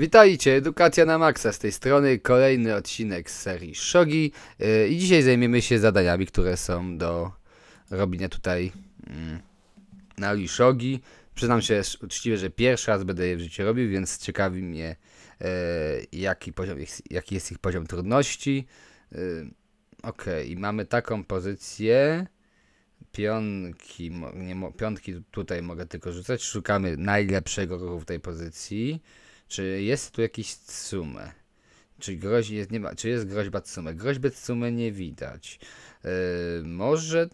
Witajcie, Edukacja na Maxa z tej strony, kolejny odcinek z serii Shogi y, i dzisiaj zajmiemy się zadaniami, które są do robienia tutaj mm, na Li Shogi. Przyznam się uczciwie, że pierwszy raz będę je w życiu robił, więc ciekawi mnie y, jaki, poziom, jaki jest ich poziom trudności. Y, ok, i mamy taką pozycję pionki, nie, piątki tutaj mogę tylko rzucać. Szukamy najlepszego ruchu w tej pozycji. Czy jest tu jakiś tsume? Czy, grozi jest, nie ma, czy jest groźba tsume? Groźby tsume nie widać. Yy, może e,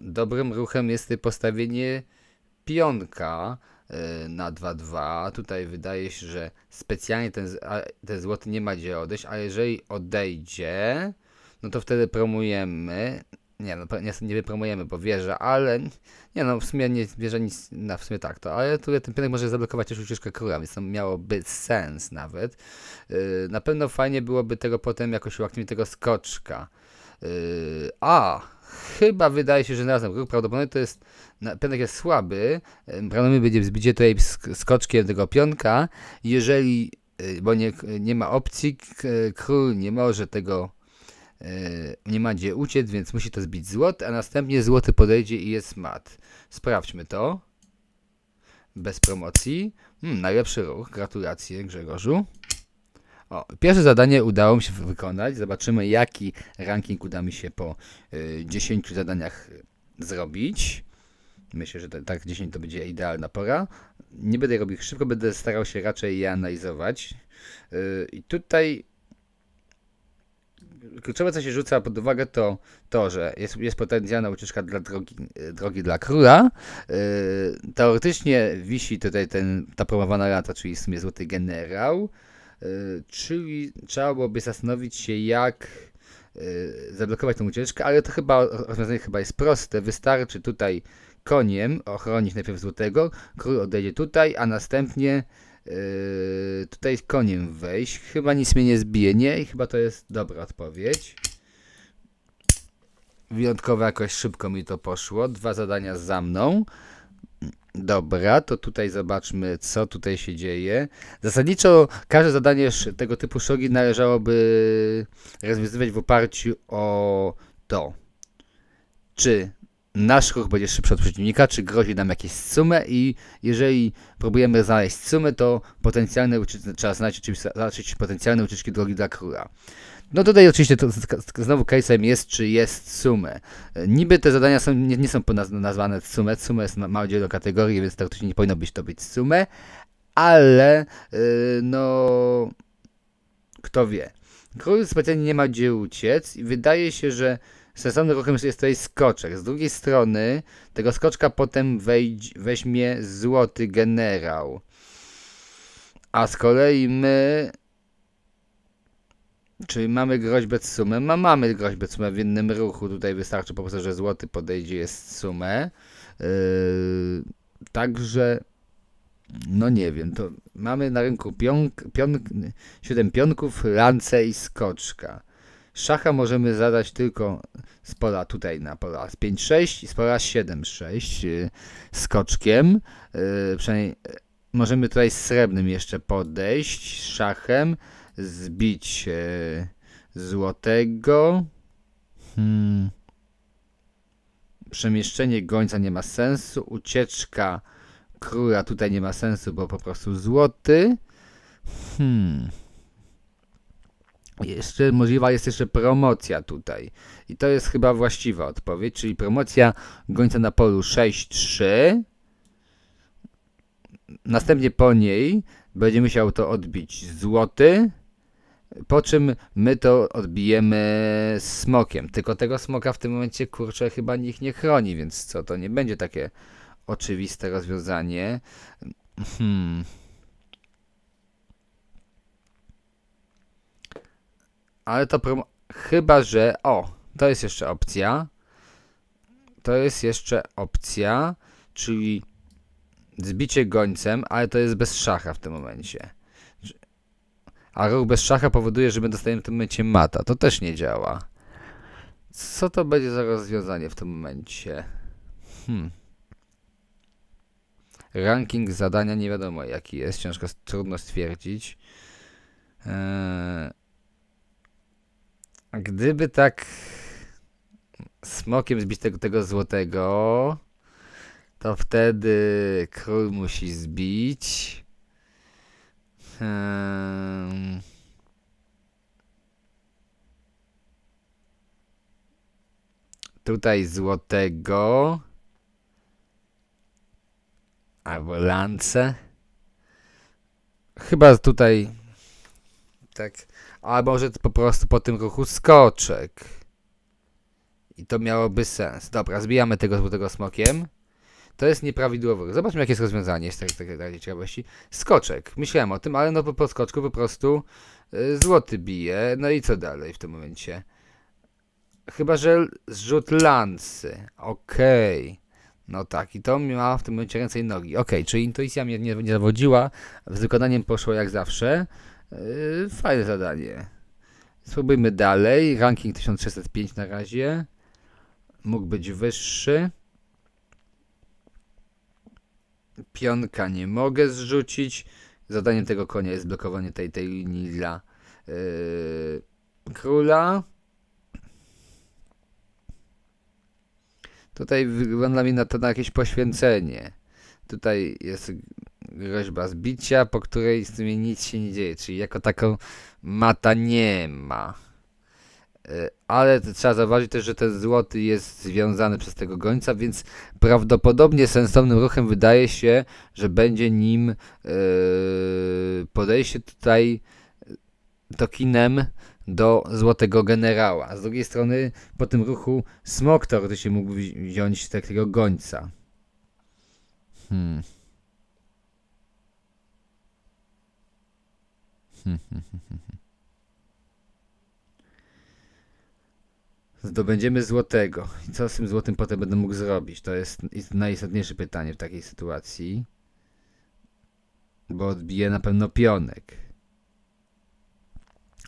dobrym ruchem jest postawienie pionka e, na 2-2. Tutaj wydaje się, że specjalnie ten, ten złoty nie ma gdzie odejść, a jeżeli odejdzie, no to wtedy promujemy nie no, nie, nie wypromujemy, bo wierzę, ale nie no, w sumie nie wierzę nic, no w sumie tak to, ale tutaj ten pionek może zablokować też ucieczkę króla, więc to miałoby sens nawet. Yy, na pewno fajnie byłoby tego potem jakoś uaktywnić tego skoczka. Yy, a, chyba wydaje się, że razem ruch prawdopodobnie to jest, na, pionek jest słaby, yy, prawdopodobnie będzie wzbicie tutaj skoczkiem tego pionka, jeżeli, yy, bo nie, nie ma opcji, król nie może tego E, nie ma gdzie uciec, więc musi to zbić złot, a następnie złoty podejdzie i jest mat. Sprawdźmy to. Bez promocji. Hmm, najlepszy ruch. Gratulacje Grzegorzu. O, pierwsze zadanie udało mi się wykonać. Zobaczymy, jaki ranking uda mi się po y, e, 10 zadaniach e, zrobić. Myślę, że tak 10 to będzie idealna pora. Nie będę robił szybko, będę starał się raczej je analizować. I tutaj kluczowe, co się rzuca pod uwagę, to to, że jest, jest potencjalna ucieczka dla drogi, drogi dla króla. E, teoretycznie wisi tutaj ten, ta promowana rata, czyli w sumie złoty generał. E, czyli trzeba byłoby zastanowić się, jak e, zablokować tę ucieczkę, ale to chyba rozwiązanie chyba jest proste. Wystarczy tutaj koniem ochronić najpierw złotego, król odejdzie tutaj, a następnie Yy, tutaj koniem wejść. Chyba nic mnie nie zbije, nie? I chyba to jest dobra odpowiedź. Wyjątkowo jakoś szybko mi to poszło. Dwa zadania za mną. Dobra, to tutaj zobaczmy, co tutaj się dzieje. Zasadniczo każde zadanie tego typu szogi należałoby rozwiązywać w oparciu o to, czy nasz ruch będzie szybszy od przeciwnika, czy grozi nam jakieś sumę i jeżeli próbujemy znaleźć sumę, to potencjalne ucieczki, trzeba znać, zaznaczyć potencjalne ucieczki drogi dla króla. No tutaj oczywiście to znowu case'em jest, czy jest sumę. Niby te zadania są, nie, nie są nazwane sumę, sumę jest bardziej do kategorii, więc teoretycznie tak nie powinno być to być sumę, ale yy, no kto wie. Król specjalnie nie ma gdzie uciec i wydaje się, że sensownym ruchem jest tutaj skoczek. Z drugiej strony tego skoczka potem wejdź, weźmie złoty generał. A z kolei my... Czyli mamy groźbę sumę. Ma, mamy groźbę sumę w innym ruchu. Tutaj wystarczy po prostu, że złoty podejdzie jest sumę. Yy, także... No nie wiem, to mamy na rynku pionk, pionk, siedem pionków, lance i skoczka. Szacha możemy zadać tylko z pola tutaj na pola 5-6 i z pola 7-6 y, skoczkiem. Y, przynajmniej y, możemy tutaj z srebrnym jeszcze podejść szachem, zbić złotego. Hmm. Przemieszczenie gońca nie ma sensu. Ucieczka króla tutaj nie ma sensu, bo po prostu złoty. Hmm jeszcze możliwa jest jeszcze promocja tutaj. I to jest chyba właściwa odpowiedź, czyli promocja gońca na polu 6-3. Następnie po niej będzie musiał to odbić złoty, po czym my to odbijemy smokiem. Tylko tego smoka w tym momencie kurczę chyba nikt nie chroni, więc co, to nie będzie takie oczywiste rozwiązanie. Hmm. ale to Chyba, że... O, to jest jeszcze opcja. To jest jeszcze opcja, czyli zbicie gońcem, ale to jest bez szacha w tym momencie. A ruch bez szacha powoduje, że my dostajemy w tym momencie mata. To też nie działa. Co to będzie za rozwiązanie w tym momencie? Hmm. Ranking zadania nie wiadomo jaki jest. Ciężko, trudno stwierdzić. Eee... Gdyby tak smokiem zbić tego, tego złotego, to wtedy król musi zbić. Hmm. Tutaj złotego. Albo lance. Chyba tutaj tak. A może po prostu po tym ruchu skoczek. I to miałoby sens. Dobra, zbijamy tego złotego smokiem. To jest nieprawidłowy Zobaczmy, jakie jest rozwiązanie z takiej razie ciekawości. Skoczek. Myślałem o tym, ale no po, po skoczku po prostu y, złoty bije. No i co dalej w tym momencie? Chyba, że zrzut lancy. Okej. Okay. No tak, i to miała w tym momencie ręce i nogi. Okej, okay, czyli intuicja mnie nie zawodziła, z wykonaniem poszło jak zawsze. Yy, fajne zadanie. Spróbujmy dalej. Ranking 1605 na razie. Mógł być wyższy. Pionka nie mogę zrzucić. Zadaniem tego konia jest blokowanie tej, tej linii dla yy, króla. Tutaj wygląda mi na to na jakieś poświęcenie. Tutaj jest groźba zbicia, po której w sumie nic się nie dzieje, czyli jako taką mata nie ma. E, ale trzeba zauważyć też, że ten złoty jest związany przez tego gońca, więc prawdopodobnie sensownym ruchem wydaje się, że będzie nim yy, podejście tutaj tokinem do złotego generała. Z drugiej strony po tym ruchu smok się mógł wziąć takiego gońca. Hmm. Zdobędziemy złotego. I co z tym złotym potem będę mógł zrobić? To jest najistotniejsze pytanie w takiej sytuacji. Bo odbije na pewno pionek.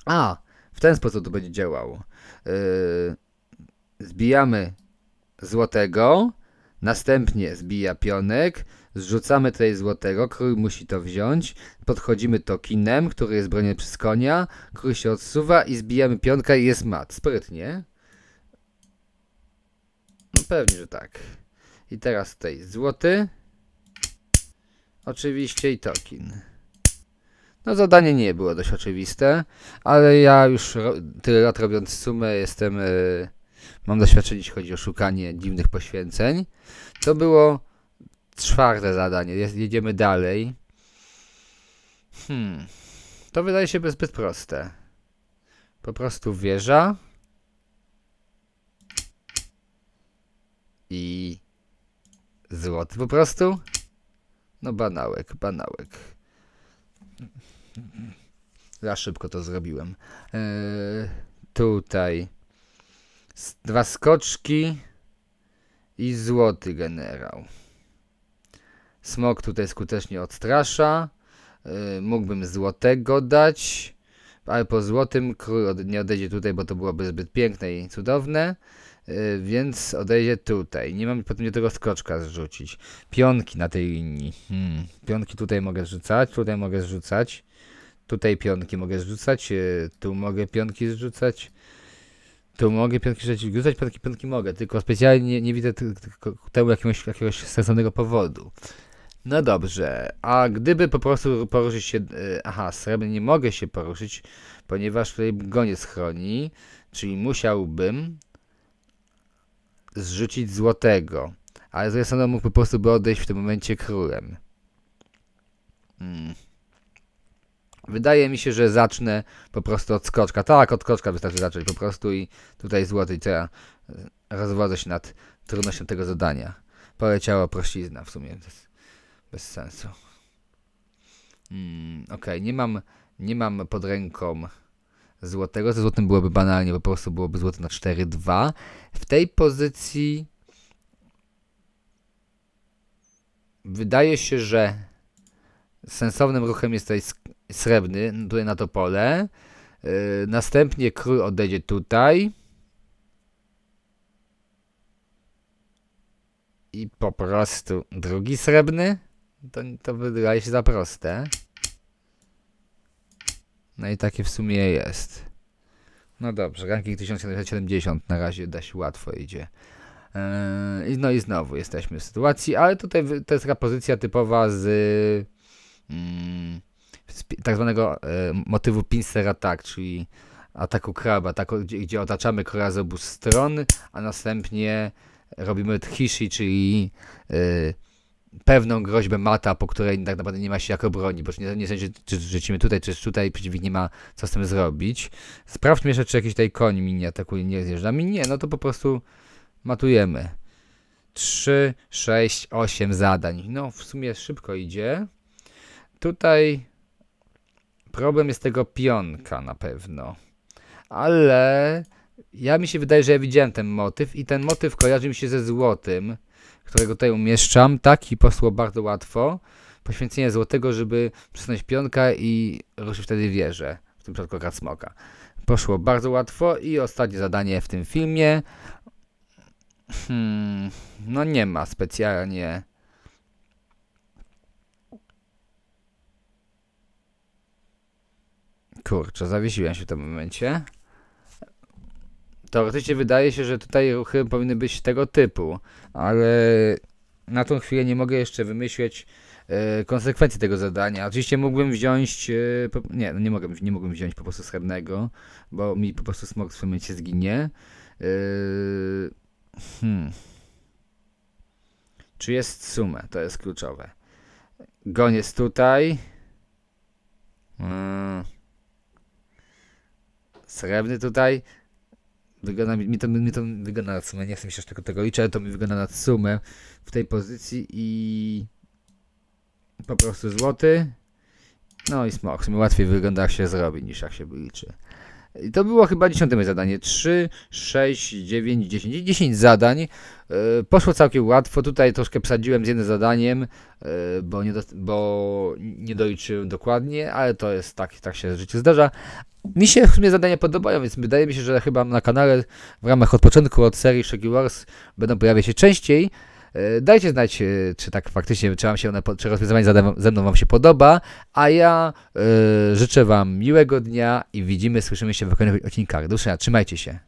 A! W ten sposób to będzie działało. Yy, zbijamy złotego. Następnie zbija pionek. Zrzucamy tutaj złotego, król musi to wziąć. Podchodzimy tokinem, który jest broniony przez konia. Król się odsuwa i zbijamy pionka i jest mat. Sprytnie. No pewnie, że tak. I teraz tutaj złoty. Oczywiście i tokin. No zadanie nie było dość oczywiste, ale ja już tyle lat robiąc sumę jestem... Yy, mam doświadczenie, jeśli chodzi o szukanie dziwnych poświęceń. To było czwarte zadanie. Jest, jedziemy dalej. Hmm. To wydaje się zbyt proste. Po prostu wieża. I złoty po prostu. No banałek, banałek. Za szybko to zrobiłem. E, tutaj dwa skoczki i złoty generał. Smok tutaj skutecznie odstrasza. Y, mógłbym złotego dać, ale po złotym król nie odejdzie tutaj, bo to byłoby zbyt piękne i cudowne. Y, więc odejdzie tutaj. Nie mam potem do tego skoczka zrzucić. Pionki na tej linii. Hmm. Pionki tutaj mogę zrzucać, tutaj mogę zrzucać. Tutaj pionki mogę zrzucać, y, tu mogę pionki zrzucać. Tu mogę pionki rzucać, pionki, pionki mogę, tylko specjalnie nie, nie widzę tego temu jakiegoś, jakiegoś sensownego powodu. No dobrze, a gdyby po prostu poruszyć się... E, aha, srebrny nie mogę się poruszyć, ponieważ tutaj go nie schroni, czyli musiałbym zrzucić złotego. Ale zresztą drugiej mógł po prostu by odejść w tym momencie królem. Hmm. Wydaje mi się, że zacznę po prostu od skoczka. Tak, od skoczka wystarczy zacząć po prostu i tutaj złoty. I co e, rozwodzę się nad trudnością tego zadania. Poleciała prościzna w sumie. Bez sensu. Ok, hmm, Okej, okay. nie mam, nie mam pod ręką złotego. Ze złotym byłoby banalnie, bo po prostu byłoby złote na 4-2. W tej pozycji wydaje się, że sensownym ruchem jest tutaj srebrny, no, tutaj na to pole. Yy, następnie król odejdzie tutaj. I po prostu drugi srebrny. To, to wydaje się za proste. No i takie w sumie jest. No dobrze, ranking 1770 na razie da się łatwo idzie. Yy, no i znowu jesteśmy w sytuacji, ale tutaj to jest taka pozycja typowa z, yy, z tak zwanego yy, motywu pincera attack, czyli ataku kraba, tak, gdzie, gdzie otaczamy kora z obu stron, a następnie robimy tchishi, czyli e, pewną groźbę mata, po której tak naprawdę nie ma się jak obronić, bo nie, nie w sensie, czy rzucimy tutaj, czy tutaj, przeciwnik nie ma co z tym zrobić. Sprawdźmy jeszcze, czy jakiś tutaj koń mi nie atakuje, nie zjeżdża mi. Nie, no to po prostu matujemy. 3, 6, 8 zadań. No, w sumie szybko idzie. Tutaj problem jest tego pionka na pewno. Ale ja mi się wydaje, że ja widziałem ten motyw i ten motyw kojarzy mi się ze złotym którego tutaj umieszczam. Taki poszło bardzo łatwo. Poświęcenie złotego, żeby przesunąć pionka i ruszyć wtedy wieżę. W tym przypadku akurat smoka. Poszło bardzo łatwo i ostatnie zadanie w tym filmie. Hmm, no nie ma specjalnie... Kurczę, zawiesiłem się w tym momencie teoretycznie wydaje się, że tutaj ruchy powinny być tego typu, ale na tą chwilę nie mogę jeszcze wymyśleć e, konsekwencji tego zadania. Oczywiście mógłbym wziąć, e, nie, no nie mogę, nie mógłbym wziąć po prostu srebrnego, bo mi po prostu smog w tym momencie zginie. E, hmm. Czy jest sumę? To jest kluczowe. Gon jest tutaj. Mm. Srebrny tutaj. Wygląda mi, mi, to, mi to wygląda na sumę, nie chcę mi się aż tego, tego liczyć, ale to mi wygląda na sumę w tej pozycji i po prostu złoty. No i smok. W sumie łatwiej wygląda jak się zrobi niż jak się liczy. I to było chyba dziesiąte moje zadanie. 3, 6, 9, 10. 10 zadań. E, poszło całkiem łatwo. Tutaj troszkę przesadziłem z jednym zadaniem, e, bo nie, do, bo nie doliczyłem dokładnie, ale to jest tak, tak się w życiu zdarza. Mi się w sumie zadania podobają, więc wydaje mi się, że chyba na kanale w ramach odpoczynku od serii Shaggy Wars będą pojawiać się częściej. E, dajcie znać, e, czy tak faktycznie, czy, wam się one, czy rozwiązanie ze mną Wam się podoba, a ja e, życzę Wam miłego dnia i widzimy, słyszymy się w kolejnych odcinkach. Do trzymajcie się.